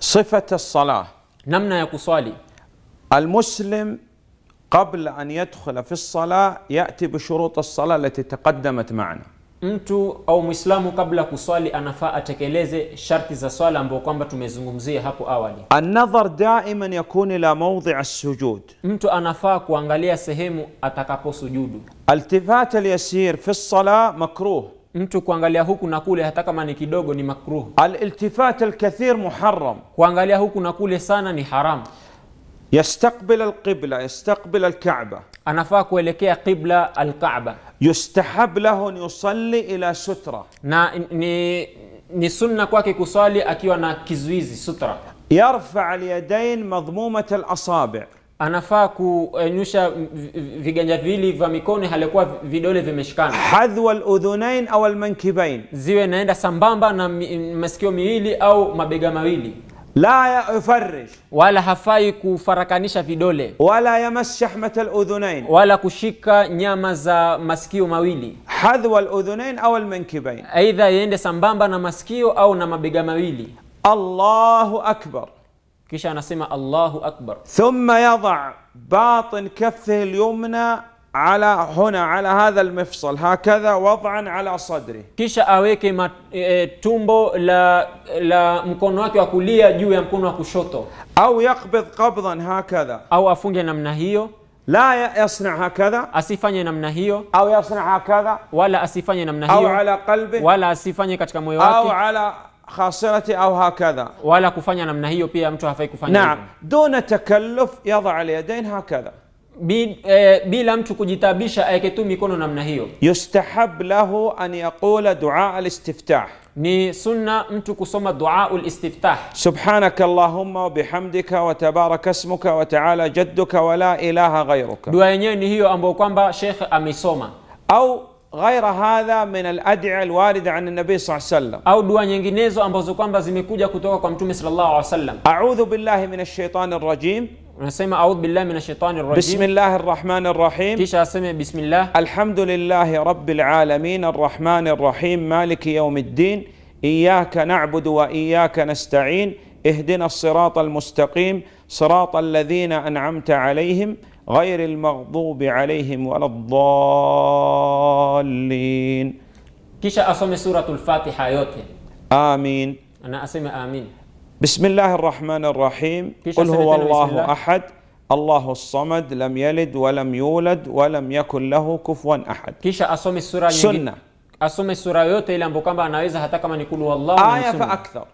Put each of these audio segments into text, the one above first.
صفة الصلاة namna ya kuswali المسلم قبل أن يدخل في الصلاة يأتي بشروط الصلاة التي تقدمت معنا mtu au mwislamu kabla ya kuswali anafaa atekeleze sharti za swala ambayo kwamba tumezungumzia hapo awali النظر دائما يكون إلى موضع السجود mtu anafaa kuangalia sehemu atakaposujudu التفات اليسير في الصلاة مكروه mtu kuangalia huku na kule hata kama ni kidogo ni makruh. al-iltifat al-kathir muharram, kuangalia huku na kule sana ni haram Yastaqbil al-qibla yastaqbil al-ka'ba anafaa kuelekea qibla al-ka'ba Yustahab lahu an yusalli ila sutra, na ni, ni sunna kwake kuswali akiwa na kizuizi sutra. Yarfa al-yadayn madhmumat al-asabi' anafaa kunyusha viganja vili vya mikono halikuwa vidole vimeshikana hadhwa ludhunain au almankibain ziwe naenda sambamba na masikio miwili au mabega mawili la yufarrish wala hafai kufarakanisha vidole wala yamass shahmata ludhunain wala kushika nyama za masikio mawili hadhwa ludhunain au almankibain aidha iende sambamba na masikio au na mabega mawili allahu akbar كيش أنا سمع الله أكبر ثم يضع باطن كفه اليمنى على هنا على هذا المفصل هكذا وضعا على صدره كيش أويك ما إيه، إيه، تومبو لا لا مكونوك وكلية جو يمكونوك شوتو أو يقبض قبضا هكذا أو أفنج نمنا لا يصنع هكذا أسيفاني نمنا أو يصنع هكذا ولا أسيفاني نمنا أو على قلبه ولا أسيفاني كتك أو على خاصرتي او هكذا ولا كفانيا نمنا هيو بيا امتو هفاي كفانيا نعم دون تكلف يضع اليدين هكذا بي لم تكو جتابيشا اي كتو ميكونو نمنا هيو يستحب له ان يقول دعاء الاستفتاح ني سنة امتو كسوما دعاء الاستفتاح سبحانك اللهم وبحمدك وتبارك اسمك وتعالى جدك ولا اله غيرك دعاء ني هيو امبو كوامبا شيخ امي سوما او غير هذا من الادعيه الوارده عن النبي صلى الله عليه وسلم او دعاء nyinginezo ambazo kwamba zimekuja kutoka kwa mtume sallallahu alaihi wasallam اعوذ بالله من الشيطان الرجيم نسمع اعوذ بالله من الشيطان الرجيم بسم الله الرحمن الرحيم كيش اسمع بسم الله الحمد لله رب العالمين الرحمن الرحيم مالك يوم الدين اياك نعبد واياك نستعين اهدنا الصراط المستقيم صراط الذين انعمت عليهم غير المغضوب عليهم ولا الضالين كيشا أصمي سورة الفاتحة يوتي آمين أنا أسمى آمين بسم الله الرحمن الرحيم قل هو الله أحد الله الصمد لم يلد ولم يولد ولم يكن له كفوا أحد كيشا أصمي السورة سنة أصمي السورة يوتي لأنبوكامبا أنaweza hata kama ni هو الله آية فأكثر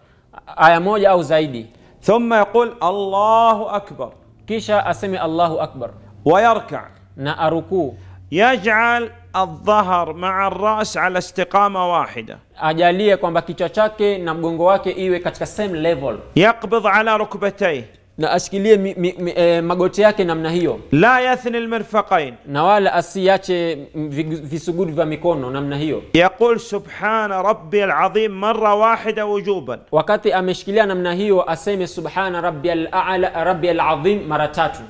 آية موجة أو زايدي ثم يقول الله أكبر كيشا أسمي الله أكبر ويركع na arukuu يجعل الظهر مع الرأس على استقامة واحدة ajalie kwamba kichwa chake na mgongo wake iwe katika same level يقبض على ركبتيه na ashikilie mi, mi, mi, e, magoti yake namna hiyo la yathni lmirfaqain na wala asiache visugudi vya mikono namna hiyo yaqul subhana rabbi alazim mara wahida wujuban wakati ameshikilia namna hiyo aseme subhana rabbi alazim mara tatu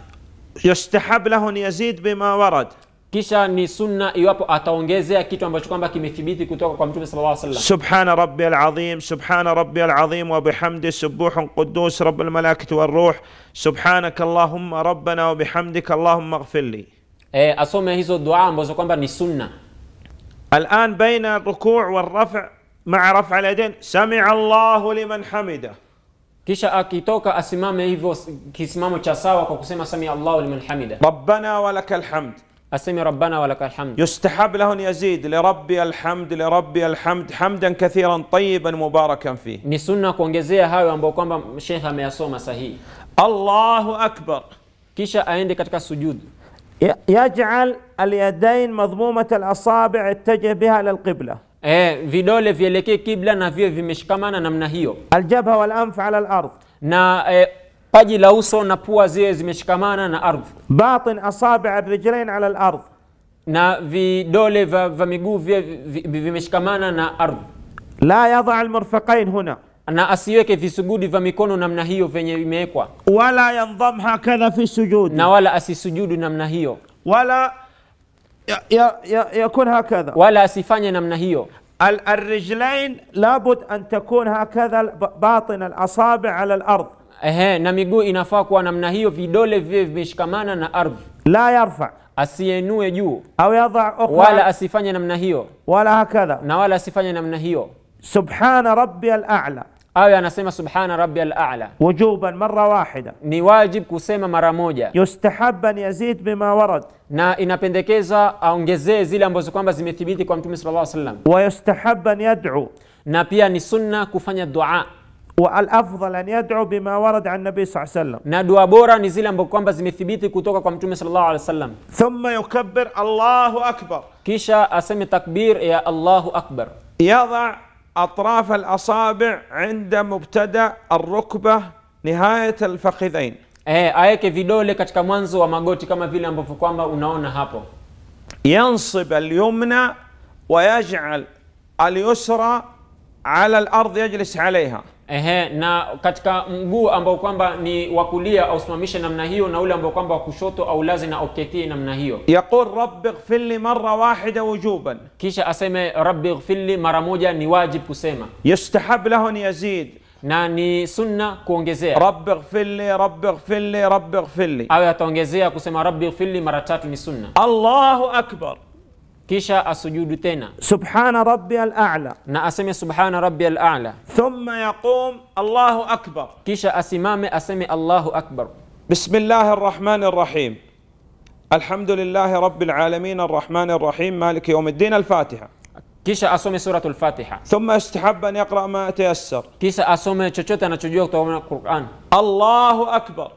يستحب له أن يزيد بما ورد kisha ni sunna iwapo ataongezea kitu ambacho kwamba kimethibiti kutoka kwa mtume sallallahu alaihi wasallam subhana rabbiyal azim subhana rabbiyal azim wa bihamdi subuhun quddus rabbul malaikati war ruh subhanaka allahumma rabbana wa bihamdika allahumma ighfirli eh asome hizo dua ambazo kwamba ni sunna baina ruku' wal raf' ma'a raf' al اليدين sami'a الله liman حمده kisha akitoka asimame hivyo kisimamo cha sawa kwa kusema sami Allahu liman hamida, rabbana walakal hamd أسمي ربنا ولك الحمد يستحب yazid li rabbi alhamd li rabbi alhamd hamdan kathiran tayyiban mubarakan fi ni sunna kuongezea hayo ambayo kwamba shekhe ameyasoma sahihi Allahu akbar kisha aende katika sujud يجعل اليدين مضمومة الأصابع اتجه بها للقبلة eh, vidole vielekee kibla na vio vimeshikamana namna hiyo. Aljabha wal anf ala al-ardh, na eh, paji la uso na pua ziwe zimeshikamana na ardhi. Batin asabi arrijlain ala al-ardh, na vidole va, va miguu vio vimeshikamana na ardhi. La yadha al-murfaqain huna na asiweke visugudi vya mikono namna hiyo venye imewekwa, wala yandham hakadha fi sujudi, na wala asisujudu namna hiyo, wala يكون هكذا ولا سيفاني نمنا هيو الرجلين لابد أن تكون هكذا باطن الأصابع على الأرض إيه نميجو إنفاق ونمنا هيو في دولة في مش كمان أنا أرض لا يرفع أسينو يجو أو يضع أخرى ولا سيفاني نمنا هيو ولا هكذا نوالا سيفاني نمنا هيو سبحان ربي الأعلى أو أنسيما سبحان ربي الأعلى وجوبا مرة واحدة نواجب كسيما مرة موجة يستحب أن يزيد بما ورد نا إنا بندكيزا أو نجزي زيلا مبوزكوان بزي مثبيتي كوام تومي صلى الله عليه وسلم ويستحب أن يدعو نا بيا نسنة كفانيا الدعاء والأفضل أن يدعو بما ورد عن النبي صلى الله عليه وسلم نا بورا نزيلا مبوزكوان بزي مثبيتي كتوكا كوام تومي صلى الله عليه وسلم ثم يكبر الله أكبر كيشا أسمي تكبير يا الله أكبر يضع أطراف الأصابع عند مبتدأ الركبة نهاية الفخذين eh, aweke vidole katika mwanzo wa magoti kama vile ambavyo kwamba unaona hapo ينصب اليمنى ويجعل اليسرى على الأرض يجلس عليها Ehe, na katika mguu ambao kwamba ni wa kulia ausimamishe namna hiyo na ule ambao kwamba wa kushoto aulaze na oketie namna hiyo. Yaqul rabbi ighfirli marra wahida wujuban, kisha aseme rabbi ighfirli mara moja ni wajibu kusema. Yustahab lahu an yazid na ni sunna kuongezea rabbi ighfirli rabbi ighfirli rabbi ighfirli, awe ataongezea kusema rabbi ighfirli mara tatu ni sunna. Allahu akbar kisha asujudu tena subhana rabbi al-a'la na aseme subhana rabbi al-a'la thumma yaqum allahu akbar kisha asimame aseme allahu akbar bismillahi rahmani rahim الحمد لله رب العالمين الرحمن الرحيم مالك يوم الدين الفاتحة كيشا أسومي سورة الفاتحة ثم استحب أن يقرأ ما تيسر كيشا أسومي تشوتا نتشجوك من القرآن الله أكبر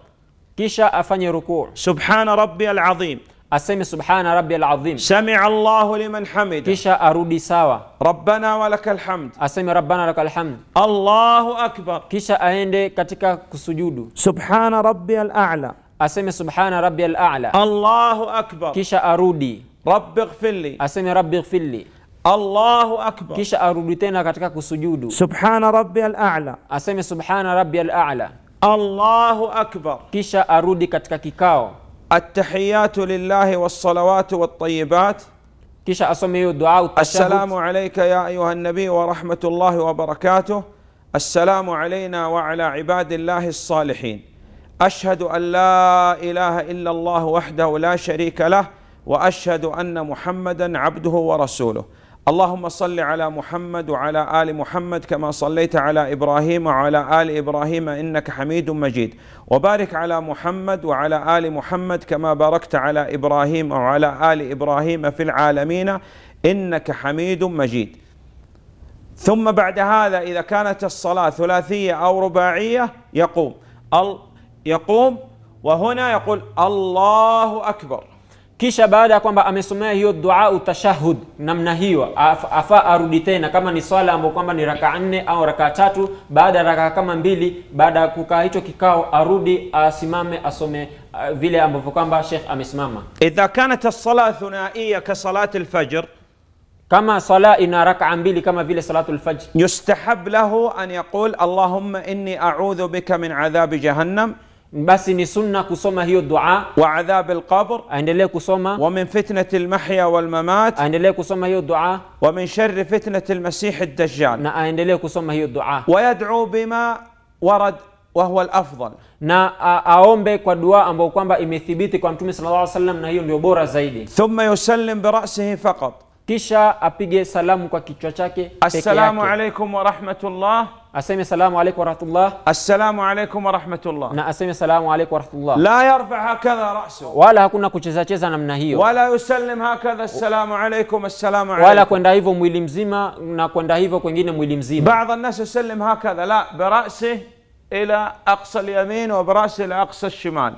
كيشا أفني ركوع سبحان ربي العظيم أسمي سبحان ربي العظيم سمع الله لمن حمد كيشا أرودي ساوى ربنا ولك الحمد أسمي ربنا لك الحمد الله أكبر كيشا أهندي كتك كسجود سبحان ربي الأعلى أسمي سبحان ربي الأعلى الله أكبر كيشا أرودي رب اغفر لي أسمي رب اغفر لي الله أكبر كيشا أرودي تينا كتك كسجود سبحان ربي الأعلى أسمي سبحان ربي الأعلى الله أكبر كيشا أرودي كتك كيكاو التحيات لله والصلوات والطيبات كيشا الدعاء السلام عليك يا أيها النبي ورحمة الله وبركاته السلام علينا وعلى عباد الله الصالحين أشهد أن لا إله إلا الله وحده لا شريك له وأشهد أن محمدا عبده ورسوله اللهم صل على محمد وعلى ال محمد كما صليت على ابراهيم وعلى ال ابراهيم انك حميد مجيد وبارك على محمد وعلى ال محمد كما باركت على ابراهيم وعلى ال ابراهيم في العالمين انك حميد مجيد ثم بعد هذا اذا كانت الصلاه ثلاثيه او رباعيه يقوم يقوم وهنا يقول الله اكبر kisha baada ya kwamba amesomea hiyo dua utashahud namna hiyo afa arudi tena kama ni swala ambapo kwamba ni raka 4 au raka 3 baada ya raka kama mbili baada ya kukaa hicho kikao arudi asimame asome vile ambapo kwamba sheikh amesimama idha kanat alsala thunaiya ka salat alfajr كما صلاة إن ركعة بلي كما في صلاة الفجر يستحب له أن يقول اللهم إني أعوذ بك من عذاب جهنم basi ni sunna kusoma hiyo dua wa adhab alqabr aendelee kusoma wa min fitnati almahya walmamat aendelee kusoma hiyo dua wa min sharri fitnati almasih ad-dajjal na aendelee kusoma hiyo dua wa yad'u bima warad وهو الافضل na aombe kwa dua ambayo kwamba imethibiti kwa mtume sallallahu alaihi wasallam na hiyo ndio bora zaidi thumma yusallim bi ra'sihi faqat kisha apige salamu kwa kichwa chake assalamu alaykum wa rahmatullah اسمي السلام عليكم ورحمه الله السلام عليكم ورحمه الله انا اسمي السلام عليكم ورحمه الله لا يرفع هكذا راسه ولا hakuna kucheza cheza namna hiyo ولا يسلم هكذا السلام عليكم السلام عليكم ولا kwenda hivyo mwili mzima na kwenda hivyo kwingine mwili mzima بعض الناس يسلم هكذا لا براسه الى اقصى اليمين وبراسه الى اقصى الشمال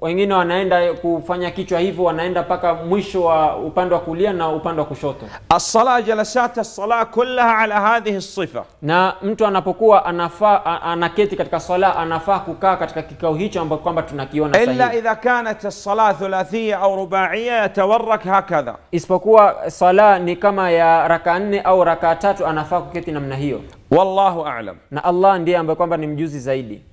wengine wanaenda kufanya kichwa hivyo wanaenda mpaka mwisho wa upande wa kulia na upande wa kushoto assala jalasat assala kullaha ala hadhihi sifa na mtu anapokuwa anafaa anaketi katika sala anafaa kukaa katika kikao hicho ambacho kwamba tunakiona sahihi. illa idha kanat assala thulathiya au rubaiya yatawarrak hakadha isipokuwa sala ni kama ya raka nne au raka tatu anafaa kuketi namna hiyo wallahu a'lam na Allah ndiye ambaye kwamba ni mjuzi zaidi